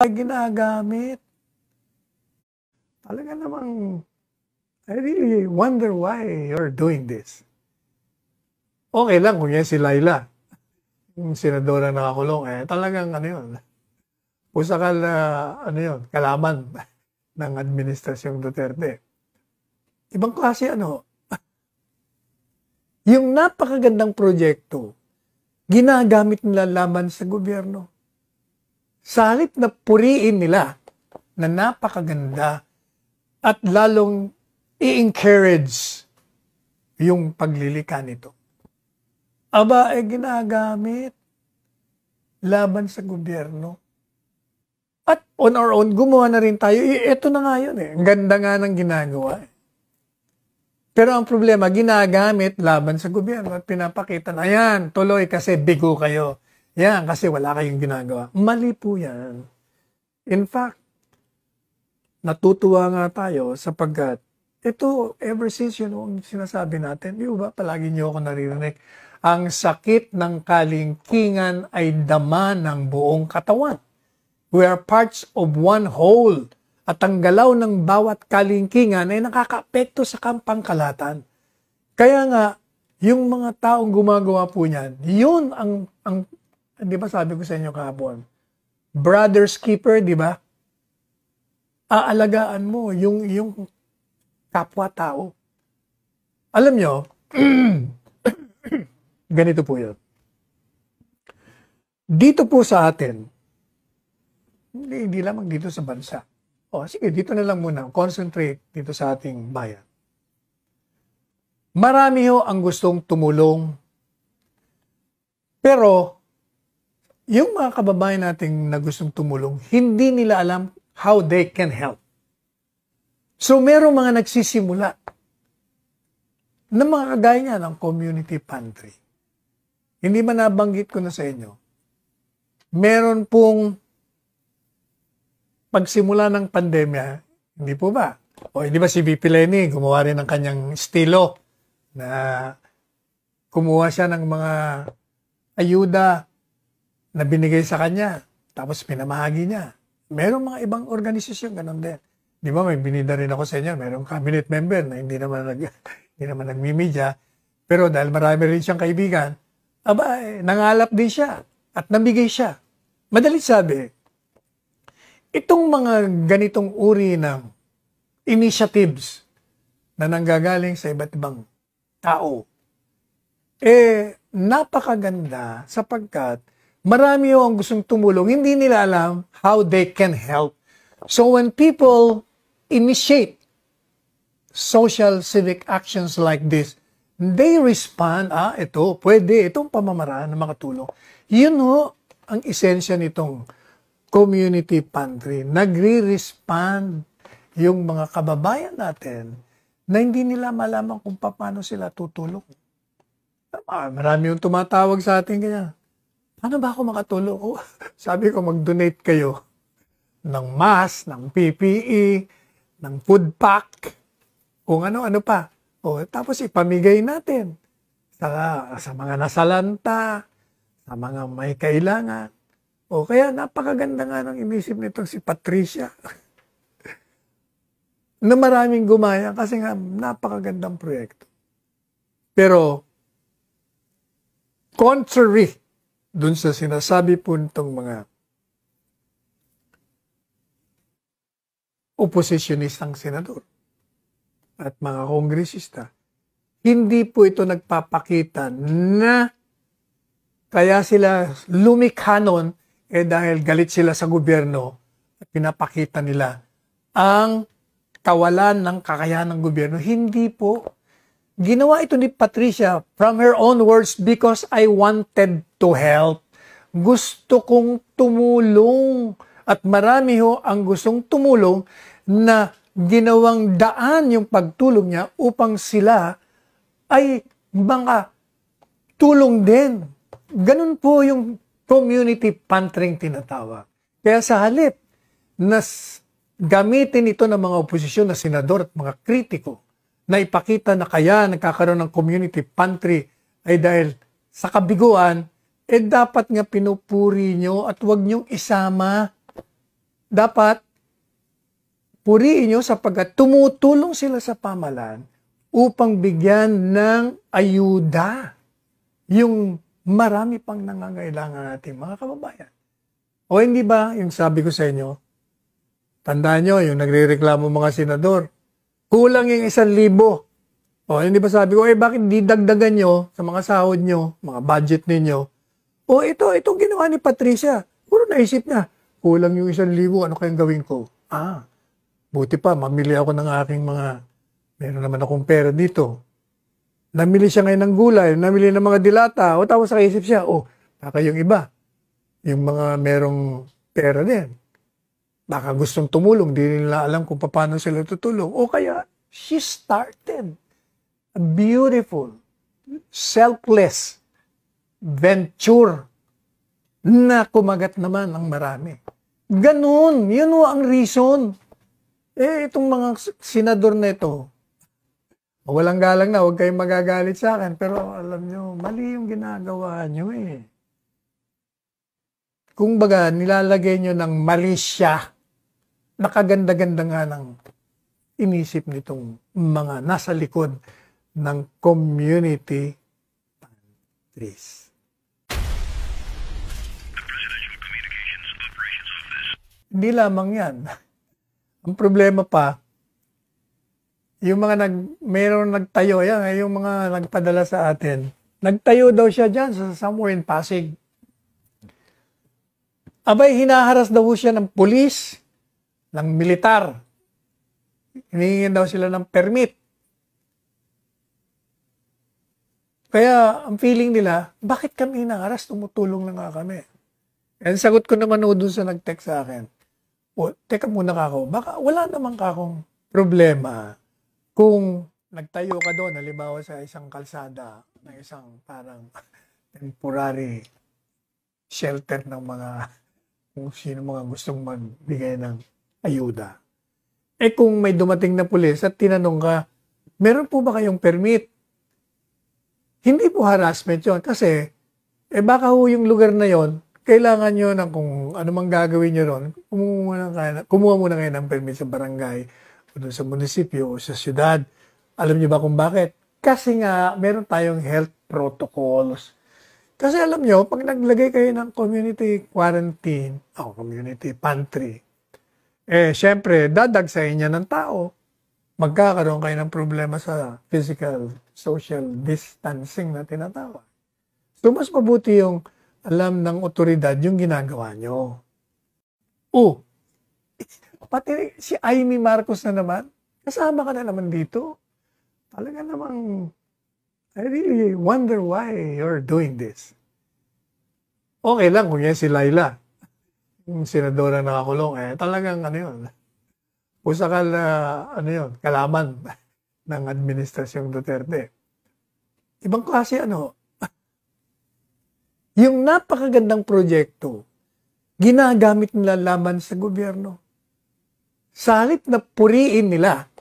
ay ginagamit. Talaga namang, I really wonder why you're doing this. Okay lang kung yan si Laila, yung senadora nakakulong, eh talagang ano yun, pusakal na ano yun, kalaman ng administrasyong Duterte. Ibang klase ano, yung napakagandang proyekto, ginagamit nila laman sa gobyerno sa halip na puriin nila na napakaganda at lalong i-encourage yung paglilika nito. Aba ay eh, ginagamit laban sa gobyerno. At on our own, gumawa na rin tayo. Ito eh, na nga yun eh. Ang ganda nga ng ginagawa. Eh. Pero ang problema, ginagamit laban sa gobyerno at pinapakita na, ayan, tuloy kasi bigo kayo. Yan, kasi wala kayong ginagawa. Mali po yan. In fact, natutuwa nga tayo sapagkat ito, ever since yun ang sinasabi natin, di ba palagi niyo ako naririnig, ang sakit ng kalingkingan ay dama ng buong katawan. We are parts of one whole at ang galaw ng bawat kalingkingan ay nakakapekto sa kampang kalatan. Kaya nga, yung mga taong gumagawa po niyan, yun ang, ang di ba sabi ko sa inyo kahapon, brother's keeper, di ba? Aalagaan mo yung, yung kapwa-tao. Alam nyo, ganito po yun. Dito po sa atin, hindi, hindi lamang dito sa bansa. O, sige, dito na lang muna. Concentrate dito sa ating bayan. Marami ho ang gustong tumulong. Pero, yung mga kababayan nating na gustong tumulong, hindi nila alam how they can help. So, merong mga nagsisimula na mga kagaya niya ng community pantry. Hindi man nabanggit ko na sa inyo, meron pong pagsimula ng pandemya, hindi po ba? O hindi ba si VP Lenny gumawa rin ng kanyang estilo na kumuha siya ng mga ayuda na binigay sa kanya, tapos pinamahagi niya. Merong mga ibang organisasyon, ganun din. Di ba, may binida rin ako sa inyo, merong cabinet member na hindi naman, nag, hindi naman nagmi-media, pero dahil marami rin siyang kaibigan, aba, eh, nangalap din siya at nabigay siya. Madali sabi, itong mga ganitong uri ng initiatives na nanggagaling sa iba't ibang tao, eh, napakaganda sapagkat marami yung gustong tumulong, hindi nila alam how they can help. So when people initiate social civic actions like this, they respond, ah, ito, pwede, itong pamamaraan na makatulong. Yun ho, ang esensya nitong community pantry. Nagre-respond yung mga kababayan natin na hindi nila malaman kung paano sila tutulong. Ah, marami yung tumatawag sa atin kanya ano ba ako makatulong? Oh, sabi ko, mag-donate kayo ng mask, ng PPE, ng food pack, kung ano-ano pa. O, oh, tapos ipamigay natin sa, sa mga nasalanta, sa mga may kailangan. O, oh, kaya napakaganda nga ng inisip nitong si Patricia. na maraming gumaya kasi nga napakagandang proyekto. Pero, contrary dun sa sinasabi po nitong mga oposisyonistang senador at mga kongresista, hindi po ito nagpapakita na kaya sila lumikha nun eh dahil galit sila sa gobyerno at pinapakita nila ang tawalan ng kakayahan ng gobyerno. Hindi po Ginawa ito ni Patricia from her own words because I wanted to help. Gusto kong tumulong at marami ho ang gustong tumulong na ginawang daan yung pagtulong niya upang sila ay mga tulong din. Ganun po yung community pantering tinatawag. Kaya sa halip nas gamitin ito ng mga oposisyon na senador at mga kritiko na ipakita na kaya nagkakaroon ng community pantry ay dahil sa kabiguan, eh dapat nga pinupuri nyo at huwag nyong isama. Dapat puriin nyo sapagkat tumutulong sila sa pamalan upang bigyan ng ayuda yung marami pang nangangailangan natin, mga kababayan. O hindi ba, yung sabi ko sa inyo, tandaan nyo, yung nagre mga senador, kulang yung isang libo. O, hindi ba sabi ko, eh bakit di dagdagan nyo sa mga sahod nyo, mga budget ninyo? O ito, itong ginawa ni Patricia. Puro naisip niya, kulang yung isang libo, ano kayang gawin ko? Ah, buti pa, mamili ako ng aking mga, meron naman akong pera dito. Namili siya ngayon ng gulay, namili ng mga dilata, o tapos nakaisip siya, oh, baka yung iba, yung mga merong pera din, baka gustong tumulong, di nila alam kung paano sila tutulong. O kaya, she started a beautiful, selfless venture na kumagat naman ang marami. Ganun, yun o ang reason. Eh, itong mga senador na ito, walang galang na, huwag kayong magagalit sa akin, pero alam nyo, mali yung ginagawa nyo eh. Kung baga, nilalagay nyo ng mali siya nakaganda-ganda nga ng inisip nitong mga nasa likod ng community pantries. Hindi lamang yan. Ang problema pa, yung mga nag, mayroon nagtayo, yan, eh, yung mga nagpadala sa atin, nagtayo daw siya dyan sa somewhere in Pasig. Abay, hinaharas daw siya ng pulis ng militar. Hinihingin daw sila ng permit. Kaya ang feeling nila, bakit kami inaras? Tumutulong na nga kami. And sagot ko naman o doon sa nag-text sa akin, o, teka muna ka ako, baka wala naman ka akong problema kung nagtayo ka doon, halimbawa sa isang kalsada, na isang parang temporary shelter ng mga kung sino mga gustong magbigay ng ayuda. Eh kung may dumating na pulis at tinanong ka, meron po ba kayong permit? Hindi po harassment yon kasi eh baka ho yung lugar na yon kailangan nyo ng kung ano mang gagawin nyo ron, kumuha muna kayo, kumuha muna kayo ng permit sa barangay o sa munisipyo o sa syudad. Alam nyo ba kung bakit? Kasi nga, meron tayong health protocols. Kasi alam nyo, pag naglagay kayo ng community quarantine, o oh, community pantry, eh syempre dadagsayin niya ng tao. Magkakaroon kayo ng problema sa physical, social distancing na tinatawag. So mas mabuti yung alam ng otoridad yung ginagawa nyo. O, oh, pati si Amy Marcos na naman, kasama ka na naman dito. Talaga namang, I really wonder why you're doing this. Okay lang kung yan si Laila yung senador na nakakulong, eh, talagang ano yun, pusakal na, ano yun, kalaman ng administrasyong Duterte. Ibang klase ano, yung napakagandang proyekto, ginagamit nila laman sa gobyerno. Salit na puriin nila